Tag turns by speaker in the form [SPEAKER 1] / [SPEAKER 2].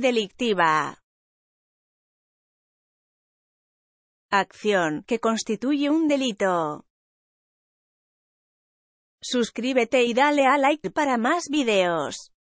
[SPEAKER 1] delictiva. Acción que constituye un delito. Suscríbete y dale a like para más videos.